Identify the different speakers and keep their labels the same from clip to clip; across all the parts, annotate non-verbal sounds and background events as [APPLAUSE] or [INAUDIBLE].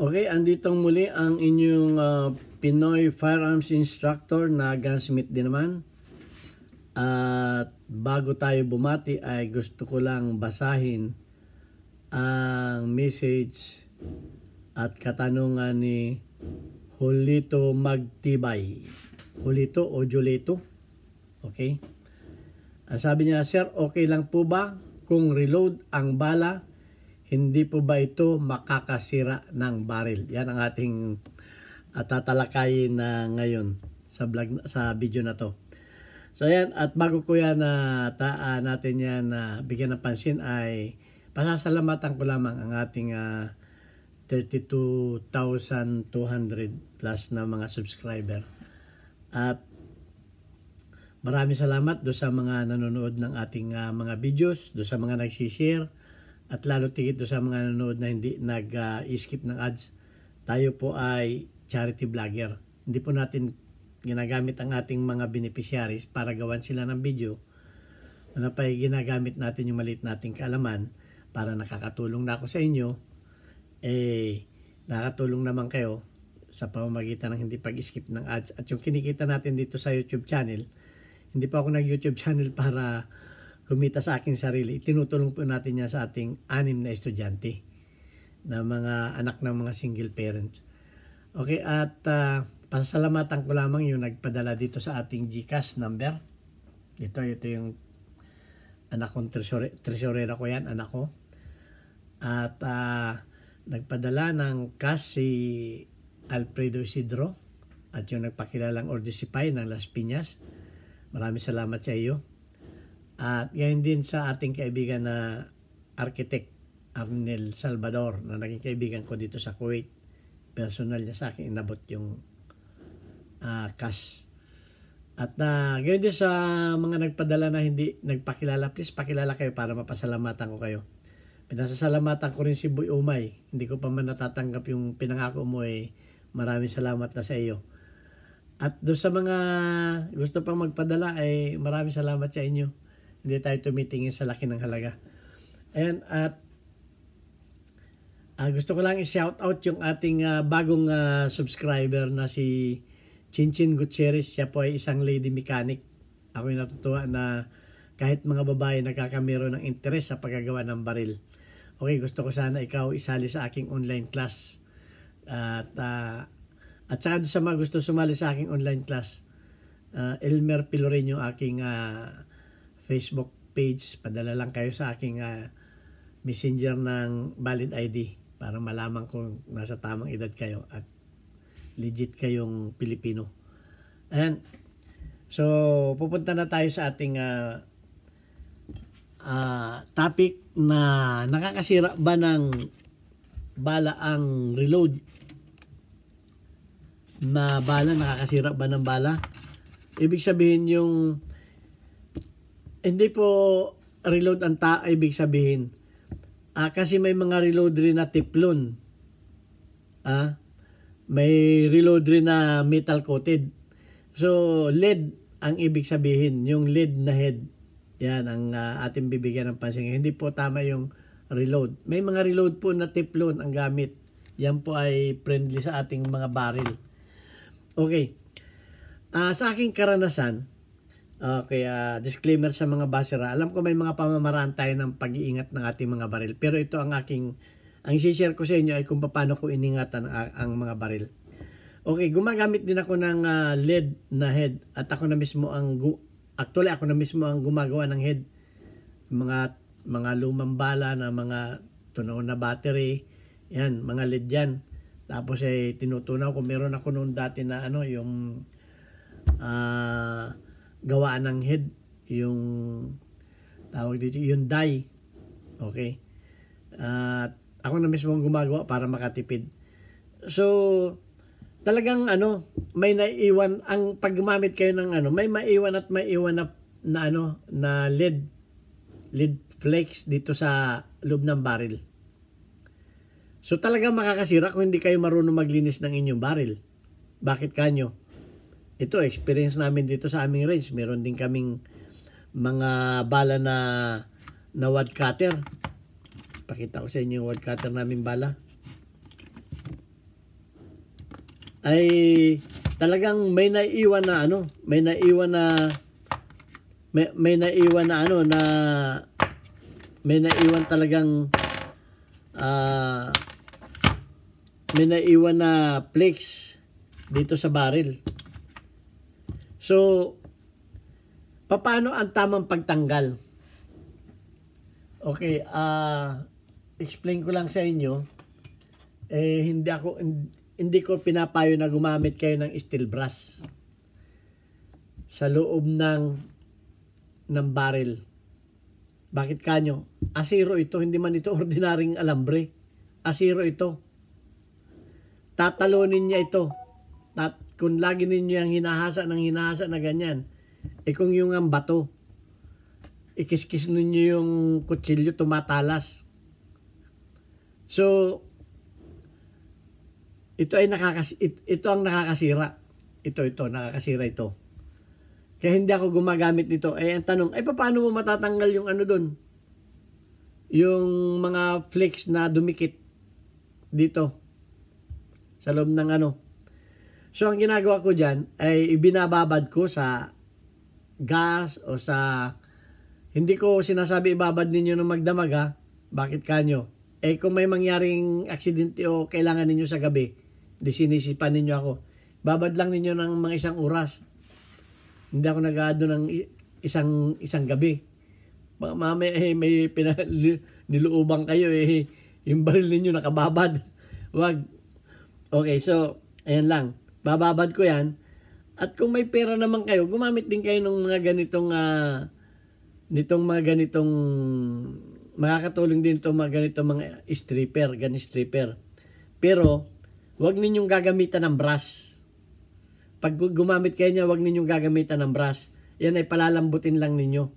Speaker 1: Okay, andito muli ang inyong uh, Pinoy Firearms Instructor na gunsmith din naman. At bago tayo bumati ay gusto ko lang basahin ang message at katanungan ni Julito Magtibay. Julito o Julito? Okay. Ang sabi niya, Sir, okay lang po ba kung reload ang bala hindi po ba ito makakasira ng baril? Yan ang ating ah, tatalakayin na ngayon sa vlog sa video na to. So ayan at bago ko yan na ah, uh, ah, natin yan na uh, bigyan ng pansin ay pasasalamatan ko lamang ang ating uh, 32,200 plus na mga subscriber. At maraming salamat do sa mga nanonood ng ating uh, mga videos, do sa mga nagsishare at lalo tigit do sa mga nanonood na hindi nag-skip uh, ng ads, tayo po ay charity vlogger. Hindi po natin ginagamit ang ating mga beneficiaries para gawan sila ng video na ano pa ginagamit natin yung maliit nating kaalaman para nakakatulong na ako sa inyo eh nakatulong naman kayo sa pamamagitan ng hindi pag-skip ng ads at yung kinikita natin dito sa YouTube channel hindi pa ako nag YouTube [LAUGHS] channel para kumita sa aking sarili, itinutulong po natin niya sa ating anim na estudyante na mga anak ng mga single parents. Okay, at uh, pasasalamatan ko lamang yung nagpadala dito sa ating GCash number. Ito, ito yung anak kong tresore, tresorera ko yan, anak ko. At uh, nagpadala ng cash si Alfredo Isidro at yung nagpakilalang Ordisipay ng Las Piñas. Maraming salamat sa iyo. At gayon din sa ating kaibigan na architect Arnel Salvador na naging kaibigan ko dito sa Kuwait. Personal niya sa akin inabot yung uh, cash. At uh, ah, ganyan din sa mga nagpadala na hindi nagpakilala, please pakilala kayo para mapasalamatan ko kayo. Pinasasalamatan ko rin si Boy Umay. Hindi ko pa man natatanggap yung pinangako mo eh. Maraming salamat na sa iyo. At doon sa mga gusto pang magpadala ay eh, maraming salamat sa inyo hindi tayo tumitingin sa laki ng halaga. And at uh, gusto ko lang i-shout out yung ating uh, bagong uh, subscriber na si Chinchin Gutierrez. Siya po ay isang lady mechanic. Ako ay natutuwa na kahit mga babae nagkakamero ng interes sa paggawa ng baril. Okay, gusto ko sana ikaw isali sa aking online class. At uh, at saka sa mga gusto sumali sa aking online class, uh, Elmer Pilorin yung aking uh, Facebook page, padala lang kayo sa aking uh, messenger ng valid ID para malaman kung nasa tamang edad kayo at legit kayong Pilipino. Ayan. So, pupunta na tayo sa ating uh, uh, topic na nakakasira ba ng bala ang reload? Na bala, nakakasira ba ng bala? Ibig sabihin yung hindi po reload ang ta ibig sabihin. Ah, kasi may mga reload rin na teflon. Ah, may reload rin na metal coated. So, lead ang ibig sabihin, yung lead na head. Yan ang uh, ating bibigyan ng pansin. Hindi po tama yung reload. May mga reload po na teflon ang gamit. Yan po ay friendly sa ating mga barrel. Okay. ah, sa aking karanasan, Uh, kaya disclaimer sa mga basera, Alam ko may mga pamamaraan tayo ng pag-iingat ng ating mga baril. Pero ito ang aking, ang share ko sa inyo ay kung paano ko iningatan ang, ang mga baril. Okay, gumagamit din ako ng uh, ah, lead na head at ako na mismo ang, actually ako na mismo ang gumagawa ng head. Mga, mga lumang bala na mga tunaw na battery, yan, mga lead yan. Tapos ay eh, tinutunaw ko, meron ako noon dati na ano, yung ah, uh, gawaan ng head, yung tawag dito, yung die Okay? At uh, ako na mismo gumagawa para makatipid. So, talagang ano, may naiwan ang paggamit kayo ng ano, may maiwan at maiwan na, na ano, na lead lead flakes dito sa loob ng barrel. So talagang makakasira kung hindi kayo marunong maglinis ng inyong barrel. Bakit kanyo? ito experience namin dito sa aming range, meron din kaming mga bala na na wad cutter. Pakita ko sa inyo yung wad cutter namin bala. Ay talagang may naiwan na ano, may naiwan na may, may naiwan na ano na may naiwan talagang uh, may naiwan na flakes dito sa barrel. So, paano ang tamang pagtanggal? Okay, uh, explain ko lang sa inyo. Eh, hindi ako hindi ko pinapayo na gumamit kayo ng steel brush sa loob ng ng barrel. Bakit kanyo? Asiro ito, hindi man ito [LAUGHS] ordinaryong alambre. Asiro ito. Tatalonin niya ito. Tat kung lagi ninyo yung hinahasa ng hinahasa na ganyan, eh kung yung ang bato, ikiskis ninyo yung kutsilyo, tumatalas. So, ito ay nakakas ito, ito ang nakakasira. Ito, ito, nakakasira ito. Kaya hindi ako gumagamit nito. Eh, ang tanong, ay eh, paano mo matatanggal yung ano doon? Yung mga flakes na dumikit dito sa loob ng ano, So, ang ginagawa ko dyan ay binababad ko sa gas o sa... Hindi ko sinasabi ibabad ninyo ng magdamag ha. Bakit kanyo? Eh kung may mangyaring aksidente o kailangan ninyo sa gabi, di sinisipan ninyo ako. Babad lang ninyo ng mga isang oras. Hindi ako nag-aado ng isang isang gabi. Mamaya eh, may pina, niluubang kayo eh. Yung baril ninyo nakababad. Wag. Okay, so ayan lang bababad ko yan. At kung may pera naman kayo, gumamit din kayo ng mga ganitong uh, nitong mga ganitong makakatulong din itong mga ganitong mga stripper, gan stripper. Pero wag ninyong gagamitan ng brass. Pag gumamit kayo niya, wag ninyong gagamitan ng brass. Yan ay palalambutin lang ninyo.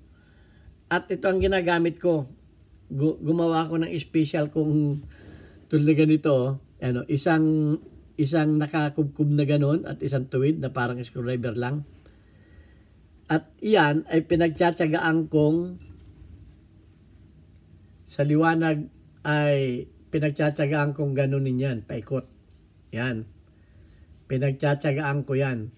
Speaker 1: At ito ang ginagamit ko. Gu gumawa ako ng special kung tulad ganito. Oh. Ano, isang isang nakakubkub na ganun at isang tuwid na parang screwdriver lang. At iyan ay pinagtsatsagaan kong sa liwanag ay pinagtsatsagaan kong ganun niyan, paikot. Yan. Pinagtsatsagaan ko yan.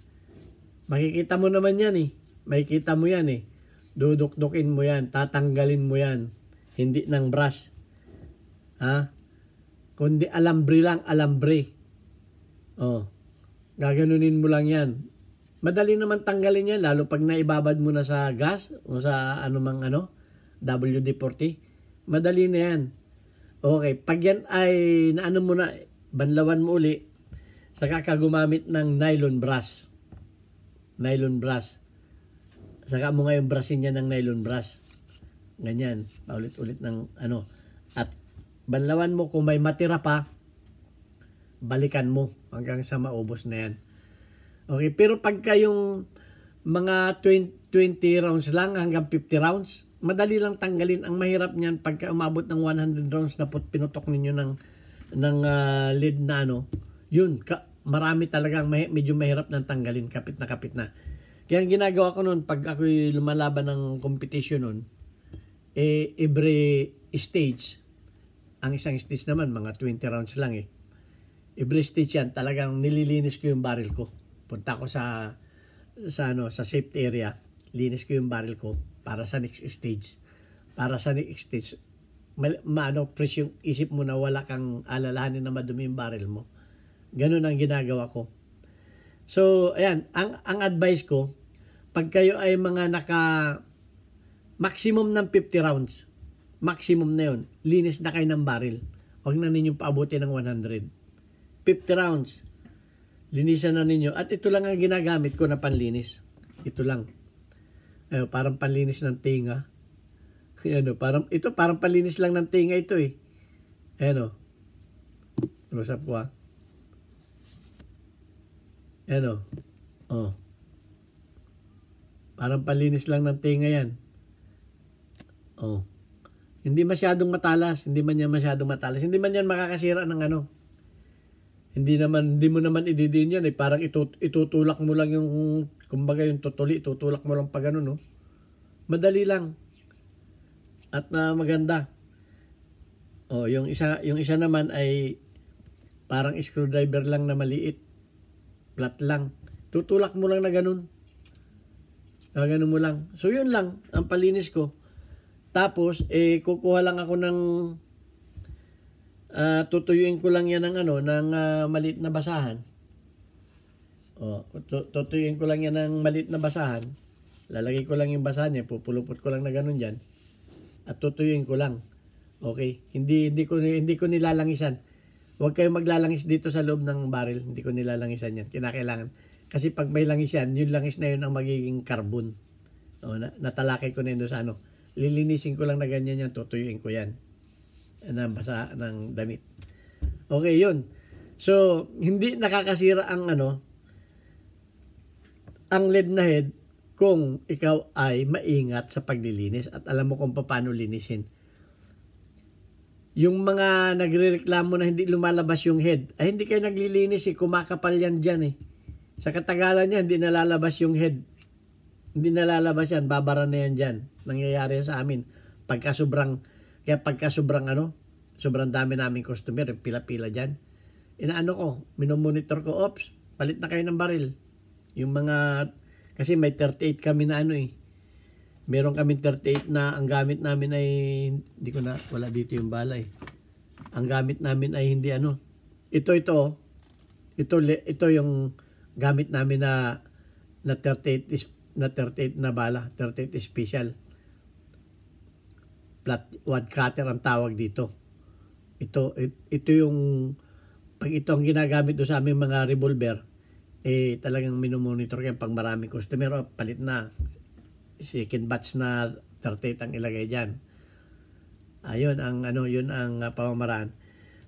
Speaker 1: Makikita mo naman yan eh. Makikita mo yan eh. Dudukdukin mo yan. Tatanggalin mo yan. Hindi ng brush. Ha? Kundi alambre lang, alambre. Oh, gaganunin mo lang yan. Madali naman tanggalin yan, lalo pag naibabad mo na sa gas o sa anumang ano, WD-40. Madali na yan. Okay, pag yan ay naano mo na, banlawan mo uli, saka ka gumamit ng nylon brass. Nylon brass. Saka mo ngayon brasin niya ng nylon brass. Ganyan, paulit-ulit ng ano. At banlawan mo kung may matira pa, balikan mo hanggang sa maubos na yan. Okay, pero pagka yung mga 20, 20 rounds lang hanggang 50 rounds, madali lang tanggalin. Ang mahirap niyan pagka umabot ng 100 rounds na put pinutok ninyo ng, ng uh, lead na ano, yun, ka, marami talagang may, medyo mahirap nang tanggalin, kapit na kapit na. Kaya ang ginagawa ko noon, pag ako lumalaban ng competition noon, eh, every stage, ang isang stage naman, mga 20 rounds lang eh every stitch yan, talagang nililinis ko yung barrel ko. Punta ko sa sa ano, sa safe area, linis ko yung barrel ko para sa next stage. Para sa next stage, ma, ma fresh yung isip mo na wala kang alalahanin na madumi yung barrel mo. Ganun ang ginagawa ko. So, ayan, ang, ang advice ko, pag kayo ay mga naka maximum ng 50 rounds, maximum na yun, linis na kayo ng barrel. Huwag na ninyong paabuti ng 100. 50 rounds. Linisan na ninyo. At ito lang ang ginagamit ko na panlinis. Ito lang. Ayun, eh, parang panlinis ng tinga. Ayan, [LAUGHS] o, parang, ito parang panlinis lang ng tinga ito eh. Ayan o. Close up ko ah. Ayan o. Oh. Parang panlinis lang ng tinga yan. Oh. Hindi masyadong matalas, hindi man yan masyadong matalas, hindi man yan makakasira ng ano, hindi naman hindi mo naman ididin yan eh parang itut itutulak mo lang yung kumbaga yung tutuli tutulak mo lang pa ganun no madali lang at na uh, maganda oh yung isa yung isa naman ay parang screwdriver lang na maliit flat lang tutulak mo lang na ganun uh, ganun mo lang so yun lang ang palinis ko tapos eh kukuha lang ako ng uh, tutuyuin ko lang yan ng ano, ng uh, maliit na basahan. O, oh, tutuyuin ko lang yan ng malit na basahan. Lalagay ko lang yung basahan niya, pupulupot ko lang na ganun diyan. At tutuyuin ko lang. Okay? Hindi hindi ko hindi ko nilalangisan. Huwag kayong maglalangis dito sa loob ng barrel. Hindi ko nilalangisan yan. Kinakailangan. Kasi pag may langis yan, yung langis na yun ang magiging carbon. O, oh, na, natalakay ko na yun sa ano. Lilinisin ko lang na ganyan yan. Tutuyuin ko yan na basa ng damit. Okay, yun. So, hindi nakakasira ang ano, ang lead na head kung ikaw ay maingat sa paglilinis at alam mo kung paano linisin. Yung mga nagrereklamo na hindi lumalabas yung head, ay hindi kayo naglilinis eh, kumakapal yan dyan eh. Sa katagalan niya, hindi nalalabas yung head. Hindi nalalabas yan, babara na yan dyan. Nangyayari sa amin. Pagka sobrang kaya pagka sobrang ano, sobrang dami naming customer, pila-pila dyan, inaano ko, minomonitor ko, ops, palit na kayo ng baril. Yung mga, kasi may 38 kami na ano eh. Meron kami 38 na ang gamit namin ay, hindi ko na, wala dito yung bala eh. Ang gamit namin ay hindi ano. Ito, ito, oh. ito, ito yung gamit namin na na 38 is na 38 na bala, 38 special flat one cutter ang tawag dito. Ito, it, ito yung, pag ito ang ginagamit do sa aming mga revolver, eh talagang minomonitor kayo pag marami customer, oh, palit na, second batch na 38 ang ilagay diyan. Ayun, ang ano, yun ang uh, pamamaraan.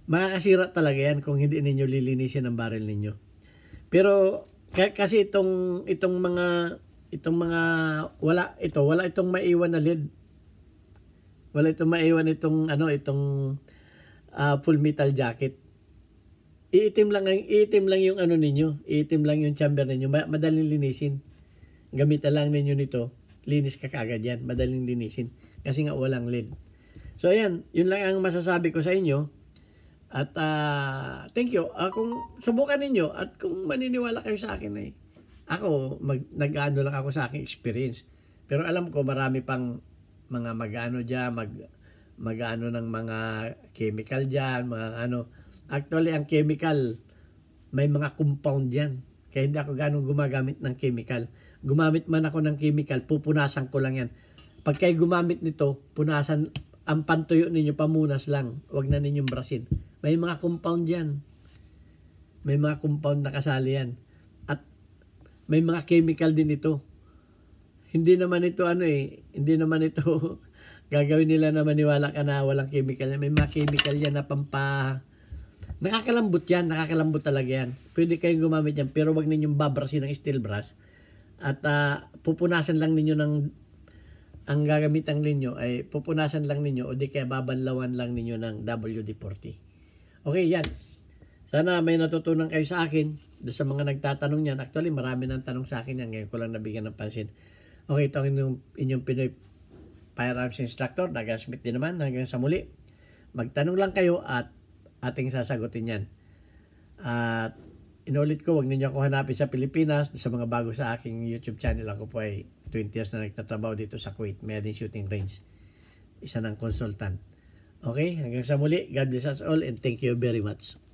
Speaker 1: Makakasira talaga yan kung hindi ninyo lilinisin ang barrel ninyo. Pero kasi itong itong mga itong mga wala ito wala itong maiwan na lead wala itong maiwan itong ano itong uh, full metal jacket. Iitim lang ang iitim lang yung ano ninyo, iitim lang yung chamber ninyo, madaling linisin. Gamit lang ninyo nito, linis ka kagad yan, madaling linisin kasi nga walang lead. So ayan, yun lang ang masasabi ko sa inyo. At uh, thank you. Uh, kung subukan ninyo at kung maniniwala kayo sa akin ay eh, ako mag nag-ano lang ako sa aking experience. Pero alam ko marami pang mga mag-ano dyan, mag, magano ano ng mga chemical diyan mga ano. Actually, ang chemical, may mga compound diyan Kaya hindi ako ganong gumagamit ng chemical. Gumamit man ako ng chemical, pupunasan ko lang yan. Pagka gumamit nito, punasan, ang pantuyo ninyo, pamunas lang. wag na ninyong brasin. May mga compound diyan May mga compound na kasali yan. At may mga chemical din ito hindi naman ito ano eh, hindi naman ito [LAUGHS] gagawin nila na maniwala ka na walang chemical yan. May mga chemical yan na pampa nakakalambot yan, nakakalambot talaga yan. Pwede kayong gumamit yan pero wag ninyong babrasin ng steel brush at uh, pupunasan lang ninyo ng ang gagamitan ninyo ay pupunasan lang ninyo o di kaya babanlawan lang ninyo ng WD-40. Okay, yan. Sana may natutunan kayo sa akin do sa mga nagtatanong yan. Actually, marami nang tanong sa akin yan. Ngayon ko lang nabigyan ng pansin. Okay, ito ang inyong, inyong Pinoy Firearms Instructor. Nagasmith din naman hanggang sa muli. Magtanong lang kayo at ating sasagutin yan. At inulit ko, wag ninyo ako hanapin sa Pilipinas. Sa mga bago sa aking YouTube channel, ako po ay 20 years na nagtatrabaho dito sa Kuwait. Mayroon shooting range. Isa ng consultant. Okay, hanggang sa muli. God bless us all and thank you very much.